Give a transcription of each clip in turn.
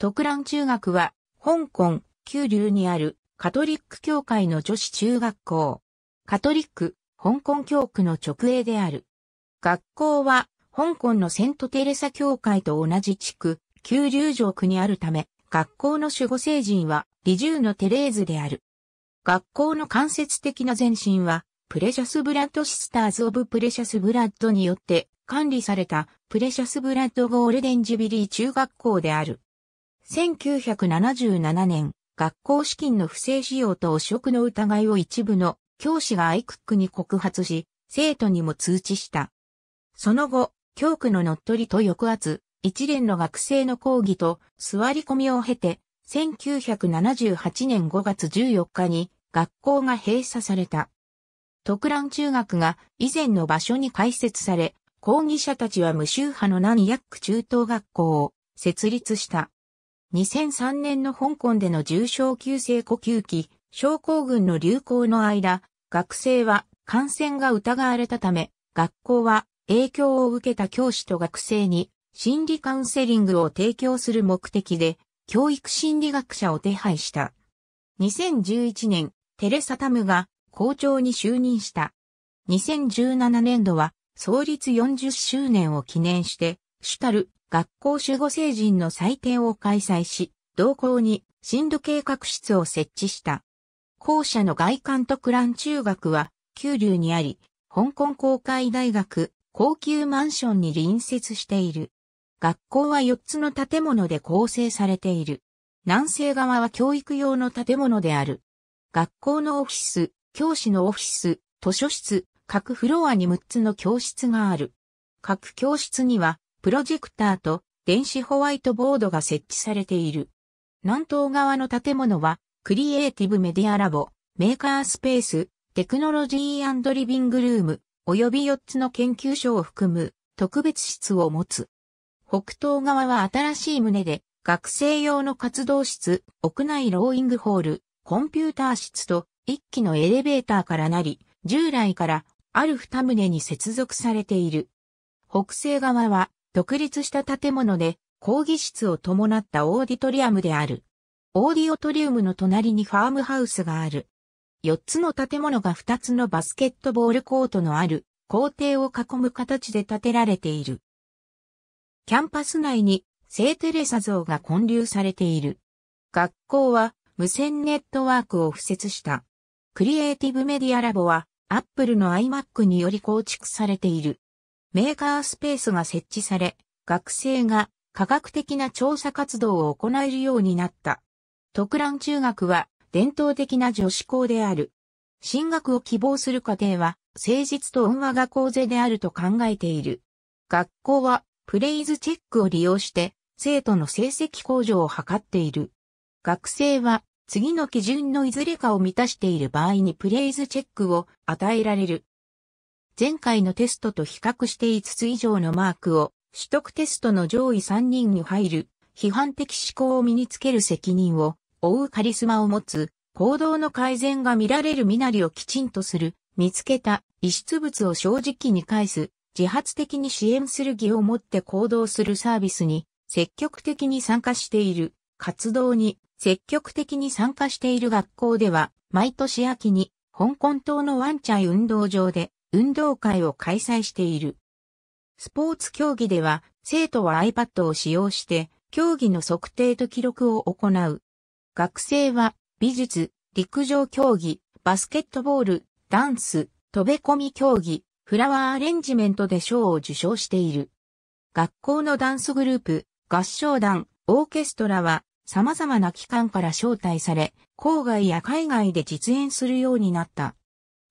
特蘭中学は、香港、九龍にあるカトリック教会の女子中学校。カトリック、香港教区の直営である。学校は、香港のセントテレサ教会と同じ地区、九龍城区にあるため、学校の守護聖人は、理ーのテレーズである。学校の間接的な前身は、プレシャスブラッドシスターズ・オブ・プレシャスブラッドによって管理されたプレシャスブラッド・ゴールデン・ジュビリー中学校である。1977年、学校資金の不正使用と汚職の疑いを一部の教師がアイクックに告発し、生徒にも通知した。その後、教区の乗っ取りと抑圧、一連の学生の抗議と座り込みを経て、1978年5月14日に学校が閉鎖された。特蘭中学が以前の場所に開設され、抗議者たちは無宗派の南ヤック中等学校を設立した。2003年の香港での重症急性呼吸器、症候群の流行の間、学生は感染が疑われたため、学校は影響を受けた教師と学生に心理カウンセリングを提供する目的で教育心理学者を手配した。2011年、テレサタムが校長に就任した。2017年度は創立40周年を記念して、主たる学校守護成人の祭典を開催し、同校に進路計画室を設置した。校舎の外観とクラン中学は、九流にあり、香港公会大学、高級マンションに隣接している。学校は4つの建物で構成されている。南西側は教育用の建物である。学校のオフィス、教師のオフィス、図書室、各フロアに6つの教室がある。各教室にはプロジェクターと電子ホワイトボードが設置されている。南東側の建物は、クリエイティブメディアラボ、メーカースペース、テクノロジーリビングルーム、及び4つの研究所を含む特別室を持つ。北東側は新しい棟で、学生用の活動室、屋内ローイングホール、コンピューター室と一機のエレベーターからなり、従来からある二棟に接続されている。北西側は独立した建物で講義室を伴ったオーディトリアムである。オーディオトリウムの隣にファームハウスがある。4つの建物が2つのバスケットボールコートのある校庭を囲む形で建てられている。キャンパス内に聖テレサ像が建立されている。学校は無線ネットワークを付設した。クリエイティブメディアラボは Apple の iMac により構築されている。メーカースペースが設置され、学生が科学的な調査活動を行えるようになった。特蘭中学は伝統的な女子校である。進学を希望する家庭は、誠実と恩和が公勢であると考えている。学校は、プレイズチェックを利用して、生徒の成績向上を図っている。学生は、次の基準のいずれかを満たしている場合にプレイズチェックを与えられる。前回のテストと比較して5つ以上のマークを、取得テストの上位3人に入る、批判的思考を身につける責任を、負うカリスマを持つ、行動の改善が見られる身なりをきちんとする、見つけた、遺失物を正直に返す、自発的に支援する義を持って行動するサービスに、積極的に参加している、活動に積極的に参加している学校では、毎年秋に、香港島のワンチャイ運動場で、運動会を開催している。スポーツ競技では、生徒は iPad を使用して、競技の測定と記録を行う。学生は、美術、陸上競技、バスケットボール、ダンス、飛べ込み競技、フラワーアレンジメントで賞を受賞している。学校のダンスグループ、合唱団、オーケストラは様々な機関から招待され、郊外や海外で実演するようになった。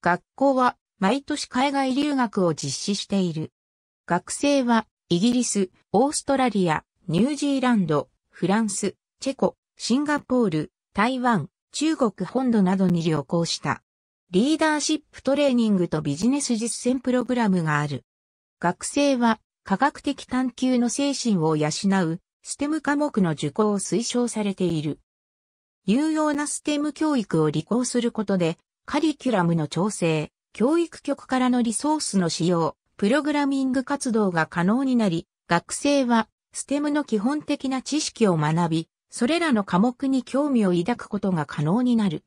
学校は毎年海外留学を実施している。学生は、イギリス、オーストラリア、ニュージーランド、フランス、チェコ、シンガポール、台湾、中国本土などに旅行した。リーダーシップトレーニングとビジネス実践プログラムがある。学生は、科学的探求の精神を養う、ステム科目の受講を推奨されている。有用なステム教育を履行することで、カリキュラムの調整、教育局からのリソースの使用、プログラミング活動が可能になり、学生は、ステムの基本的な知識を学び、それらの科目に興味を抱くことが可能になる。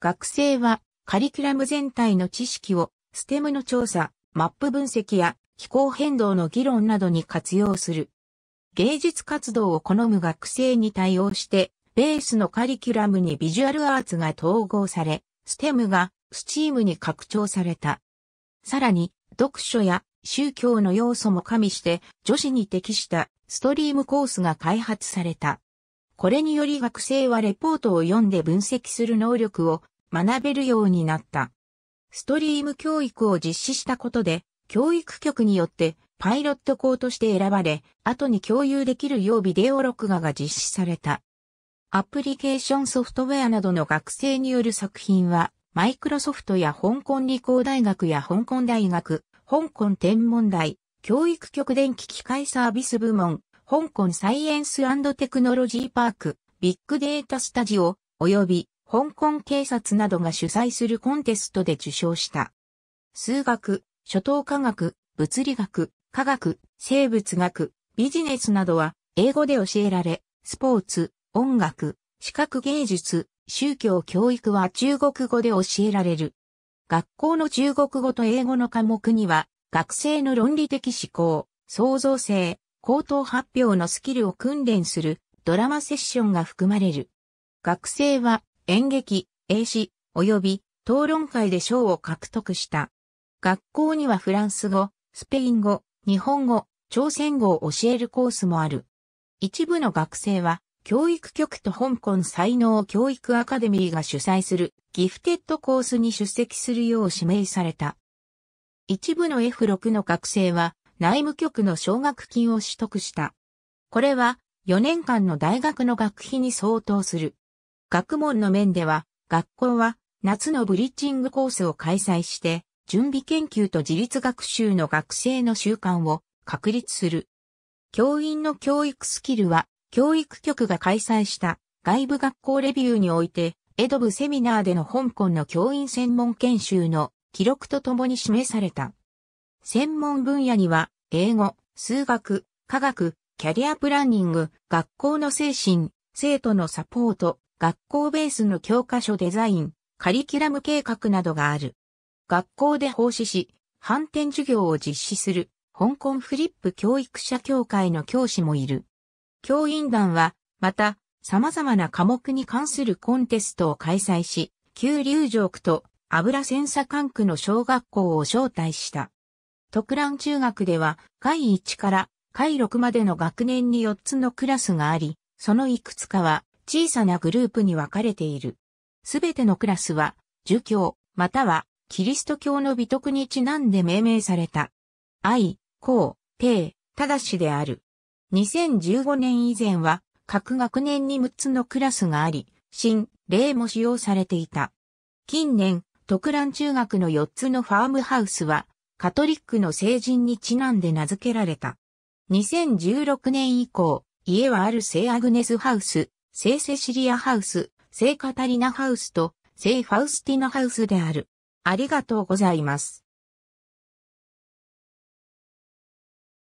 学生は、カリキュラム全体の知識を、ステムの調査、マップ分析や気候変動の議論などに活用する。芸術活動を好む学生に対応して、ベースのカリキュラムにビジュアルアーツが統合され、ステムがスチームに拡張された。さらに、読書や宗教の要素も加味して女子に適したストリームコースが開発された。これにより学生はレポートを読んで分析する能力を学べるようになった。ストリーム教育を実施したことで、教育局によってパイロット校として選ばれ、後に共有できるようビデオ録画が実施された。アプリケーションソフトウェアなどの学生による作品はマイクロソフトや香港理工大学や香港大学、香港天文台、教育局電気機械サービス部門、香港サイエンステクノロジーパーク、ビッグデータスタジオ、及び香港警察などが主催するコンテストで受賞した。数学、初等科学、物理学、科学、生物学、ビジネスなどは英語で教えられ、スポーツ、音楽、視覚芸術、宗教教育は中国語で教えられる。学校の中国語と英語の科目には、学生の論理的思考、創造性、口頭発表のスキルを訓練するドラマセッションが含まれる。学生は演劇、英詩、及び討論会で賞を獲得した。学校にはフランス語、スペイン語、日本語、朝鮮語を教えるコースもある。一部の学生は教育局と香港才能教育アカデミーが主催するギフテッドコースに出席するよう指名された。一部の F6 の学生は内務局の奨学金を取得した。これは4年間の大学の学費に相当する。学問の面では学校は夏のブリッジングコースを開催して準備研究と自立学習の学生の習慣を確立する。教員の教育スキルは教育局が開催した外部学校レビューにおいて、エドブセミナーでの香港の教員専門研修の記録とともに示された。専門分野には、英語、数学、科学、キャリアプランニング、学校の精神、生徒のサポート、学校ベースの教科書デザイン、カリキュラム計画などがある。学校で奉仕し、反転授業を実施する、香港フリップ教育者協会の教師もいる。教員団は、また、様々な科目に関するコンテストを開催し、旧流城区と油千左管区の小学校を招待した。特蘭中学では、階1から階6までの学年に4つのクラスがあり、そのいくつかは小さなグループに分かれている。すべてのクラスは、儒教、またはキリスト教の美徳にちなんで命名された。愛、公、帝、正しである。2015年以前は、各学年に6つのクラスがあり、新、例も使用されていた。近年、特蘭中学の4つのファームハウスは、カトリックの聖人にちなんで名付けられた。2016年以降、家はある聖アグネスハウス、聖セシリアハウス、聖カタリナハウスと聖ファウスティナハウスである。ありがとうございます。